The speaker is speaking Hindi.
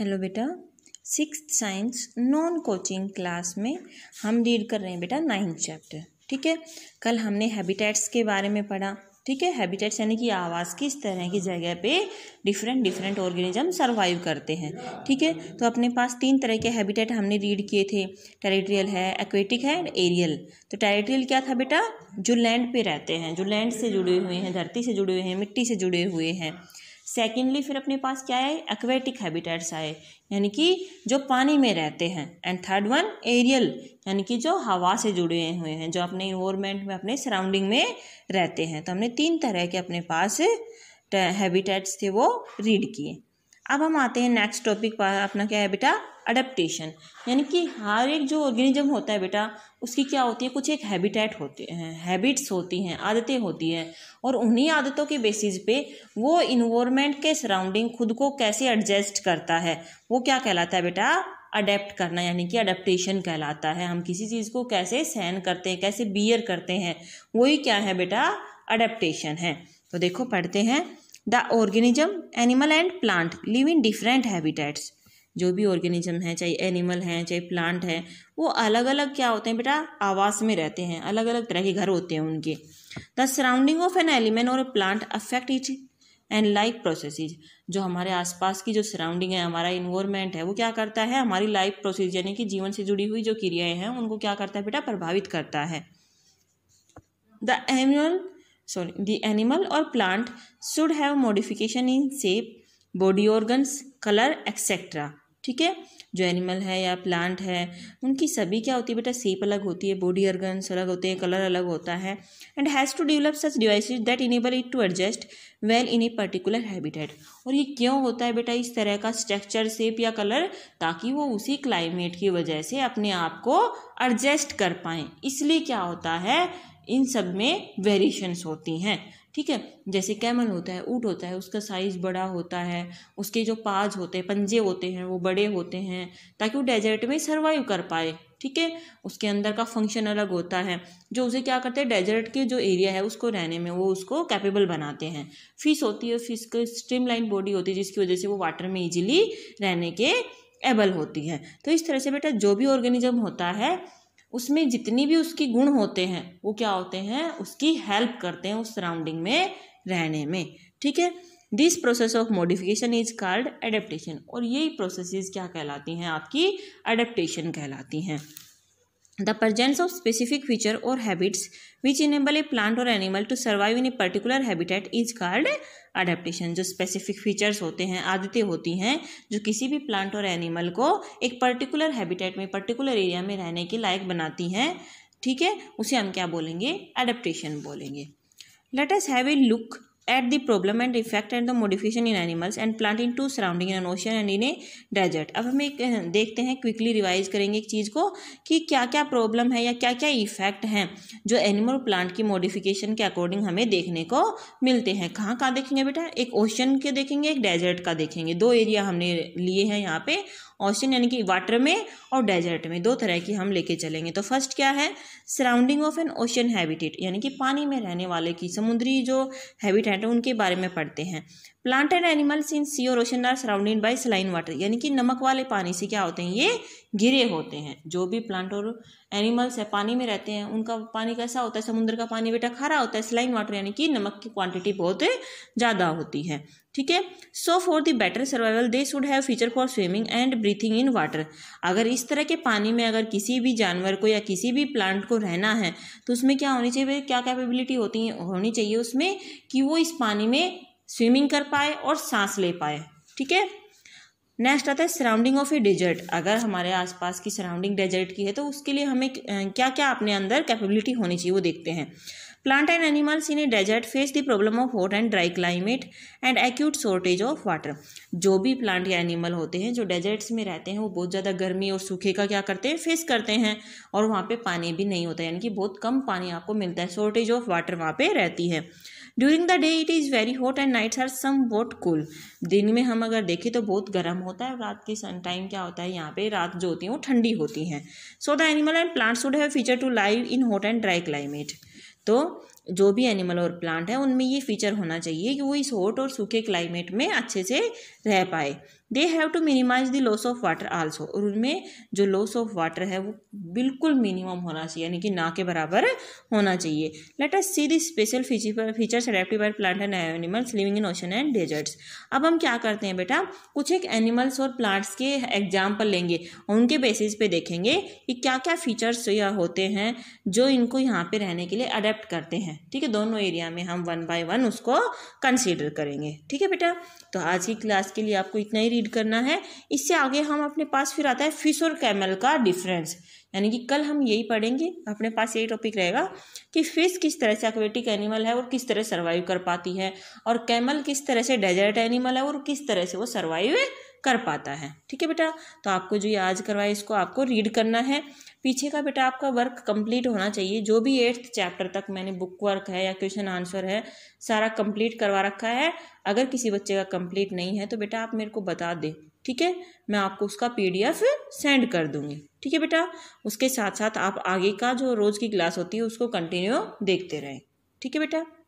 हेलो बेटा six science non coaching class में हम रीड कर रहे हैं बेटा नाइन्थ चैप्टर ठीक है कल हमने हैबिटेट्स के बारे में पढ़ा ठीक है हैबिटेट्स यानी कि आवास किस तरह की जगह पे डिफरेंट डिफरेंट ऑर्गेनिज्म सर्वाइव करते हैं ठीक है तो अपने पास तीन तरह के हैबिटेट हमने रीड किए थे टेरिटोरियल है एक्वेटिक है एंड एरियल तो टेरिटोरियल क्या था बेटा जो लैंड पे रहते हैं जो लैंड से जुड़े हुए हैं धरती से जुड़े हुए हैं मिट्टी से जुड़े हुए हैं सेकेंडली फिर अपने पास क्या आए एक्वेटिक हैबिटेट्स आए यानी कि जो पानी में रहते हैं एंड थर्ड वन एरियल यानी कि जो हवा से जुड़े हुए हैं जो अपने इन्वायरमेंट में अपने सराउंडिंग में रहते हैं तो हमने तीन तरह के अपने पास हैबिटेट्स थे वो रीड किए अब हम आते हैं नेक्स्ट टॉपिक पर अपना क्या है बेटा अडेप्टेशन यानी कि हर एक जो ऑर्गेनिज्म होता है बेटा उसकी क्या होती है कुछ एक हैबिटेट होते हैं हैबिट्स होती हैं आदतें होती हैं और उन्हीं आदतों के बेसिस पे वो इन्वामेंट के सराउंडिंग खुद को कैसे एडजस्ट करता है वो क्या कहलाता है बेटा अडेप्ट करना यानी कि अडेप्टेशन कहलाता है हम किसी चीज़ को कैसे सहन करते हैं कैसे बियर करते हैं वही क्या है बेटा अडेप्टेशन है तो देखो पढ़ते हैं the organism animal and plant live in different habitats जो भी ऑर्गेनिज्म है चाहे एनिमल हैं चाहे प्लांट हैं वो अलग अलग क्या होते हैं बेटा आवास में रहते हैं अलग अलग तरह के घर होते हैं उनके the surrounding of an element और a plant affect each and life process जो हमारे आसपास की जो सराउंडिंग है हमारा इन्वायरमेंट है वो क्या करता है हमारी लाइफ प्रोसेस यानी कि जीवन से जुड़ी हुई जो क्रियाएं हैं उनको क्या करता है बेटा प्रभावित करता है the annual sorry the animal और plant should have modification in shape body organs colour etcetera ठीक है जो एनिमल है या प्लांट है उनकी सभी क्या होती है बेटा सेप अलग होती है बॉडी ऑर्गन्स अलग होते हैं कलर अलग होता है and has to develop such devices that enable it to adjust well in a particular habitat और ये क्यों होता है बेटा इस तरह का स्ट्रक्चर सेप या कलर ताकि वो उसी क्लाइमेट की वजह से अपने आप को एडजस्ट कर पाएँ इसलिए क्या होता है इन सब में वेरिएशंस होती हैं ठीक है जैसे कैमल होता है ऊँट होता है उसका साइज़ बड़ा होता है उसके जो पाज होते हैं पंजे होते हैं वो बड़े होते हैं ताकि वो डेजर्ट में सर्वाइव कर पाए ठीक है उसके अंदर का फंक्शन अलग होता है जो उसे क्या करते हैं डेजर्ट के जो एरिया है उसको रहने में वो उसको कैपेबल बनाते हैं फिश होती है फिश की स्ट्रीम बॉडी होती है जिसकी वजह से वो वाटर में ईजिली रहने के एबल होती है तो इस तरह से बेटा जो भी ऑर्गेनिज्म होता है उसमें जितनी भी उसकी गुण होते हैं वो क्या होते हैं उसकी हेल्प करते हैं उस सराउंडिंग में रहने में ठीक है this process of modification is called adaptation और यही प्रोसेसेस क्या कहलाती हैं आपकी एडेप्टेशन कहलाती हैं the presence of specific feature or habits which enable a plant or animal to survive in a particular habitat is called adaptation जो स्पेसिफिक फीचर्स होते हैं आदतें होती हैं जो किसी भी प्लांट और एनिमल को एक पर्टिकुलर हैबिटेट में पर्टिकुलर एरिया में रहने के लायक बनाती हैं ठीक है उसे हम क्या बोलेंगे अडेप्टशन बोलेंगे let's have a look at the problem and effect and the modification in animals and plant in two surrounding in an ocean and in a desert अब हम एक देखते हैं क्विकली रिवाइज करेंगे एक चीज़ को कि क्या क्या प्रॉब्लम है या क्या क्या इफेक्ट हैं जो एनिमल प्लांट की मोडिफिकेशन के अकॉर्डिंग हमें देखने को मिलते हैं कहाँ कहाँ देखेंगे बेटा एक ओशन के देखेंगे एक डेजर्ट का देखेंगे दो एरिया हमने लिए हैं यहाँ पे ओशन यानी कि वाटर में और डेजर्ट में दो तरह की हम लेके चलेंगे तो फर्स्ट क्या है surrounding of an ocean habitat यानी कि पानी में रहने वाले की समुद्री जो हैबिटेट प्लांट है उनके बारे में पढ़ते हैं plant and animals in sea ocean are surrounded by saline water यानी कि नमक वाले पानी से क्या होते हैं ये घिरे होते हैं जो भी प्लांट और एनिमल्स है पानी में रहते हैं उनका पानी कैसा होता है समुद्र का पानी बेटा खारा होता है स्लाइन वाटर यानी कि नमक की क्वांटिटी बहुत ज़्यादा होती है ठीक है so for the better survival they should have feature for swimming and breathing in water अगर इस तरह के पानी में अगर किसी भी जानवर को या किसी भी प्लांट को रहना है तो उसमें क्या होनी चाहिए क्या कैपेबिलिटी होती है होनी चाहिए उसमें कि वो इस पानी में स्विमिंग कर पाए और सांस ले पाए ठीक है नेक्स्ट आता है सराउंडिंग ऑफ ए डेजर्ट अगर हमारे आसपास की सराउंडिंग डेजर्ट की है तो उसके लिए हमें क्या क्या अपने अंदर कैपेबिलिटी होनी चाहिए वो देखते हैं Plant and animals in a desert face the problem of hot and dry climate and acute shortage of water. जो भी plant या animal होते हैं जो deserts में रहते हैं वो बहुत ज़्यादा गर्मी और सूखे का क्या करते हैं फेस करते हैं और वहाँ पर पानी भी नहीं होता यानी कि बहुत कम पानी आपको मिलता है शॉर्टेज ऑफ वाटर वहाँ पर रहती है during the day it is very hot and nights are somewhat cool दिन में हम अगर देखें तो बहुत गर्म होता है रात के सन टाइम क्या होता है यहाँ पे रात जो होती है वो ठंडी होती हैं so the animal and plants would have feature to live in hot and dry climate तो जो भी एनिमल और प्लांट है उनमें ये फीचर होना चाहिए कि वो इस हॉट और सूखे क्लाइमेट में अच्छे से रह पाए they have to minimise the loss of water also और उनमें जो लॉस ऑफ वाटर है वो बिल्कुल मिनिमम होना चाहिए यानी कि ना के बराबर होना चाहिए let us see the special features adaptive by plant and animals living in ocean and deserts अब हम क्या करते हैं बेटा कुछ एक एनिमल्स और प्लांट्स के एग्जाम्पल लेंगे और उनके बेसिस पे देखेंगे कि क्या क्या फीचर्स होते हैं जो इनको यहाँ पे रहने के लिए अडेप्ट करते हैं ठीक है दोनों एरिया में हम वन बाय वन उसको कंसिडर करेंगे ठीक है बेटा तो आज की क्लास के लिए आपको इतना ही रीड करना है इससे आगे हम अपने पास फिर आता है फिश और कैमल का डिफरेंस यानी कि कल हम यही पढ़ेंगे अपने पास यही टॉपिक रहेगा कि फिश किस तरह से एक्वेटिक एनिमल है और किस तरह सर्वाइव कर पाती है और कैमल किस तरह से डेजर्ट एनिमल है और किस तरह से वो सर्वाइव कर पाता है ठीक है बेटा तो आपको जो ये आज करवाए इसको आपको रीड करना है पीछे का बेटा आपका वर्क कंप्लीट होना चाहिए जो भी एट्थ चैप्टर तक मैंने बुक वर्क है या क्वेश्चन आंसर है सारा कंप्लीट करवा रखा है अगर किसी बच्चे का कंप्लीट नहीं है तो बेटा आप मेरे को बता दें ठीक है मैं आपको उसका पीडीएफ सेंड कर दूंगी ठीक है बेटा उसके साथ साथ आप आगे का जो रोज़ की क्लास होती है उसको कंटिन्यू देखते रहें ठीक है बेटा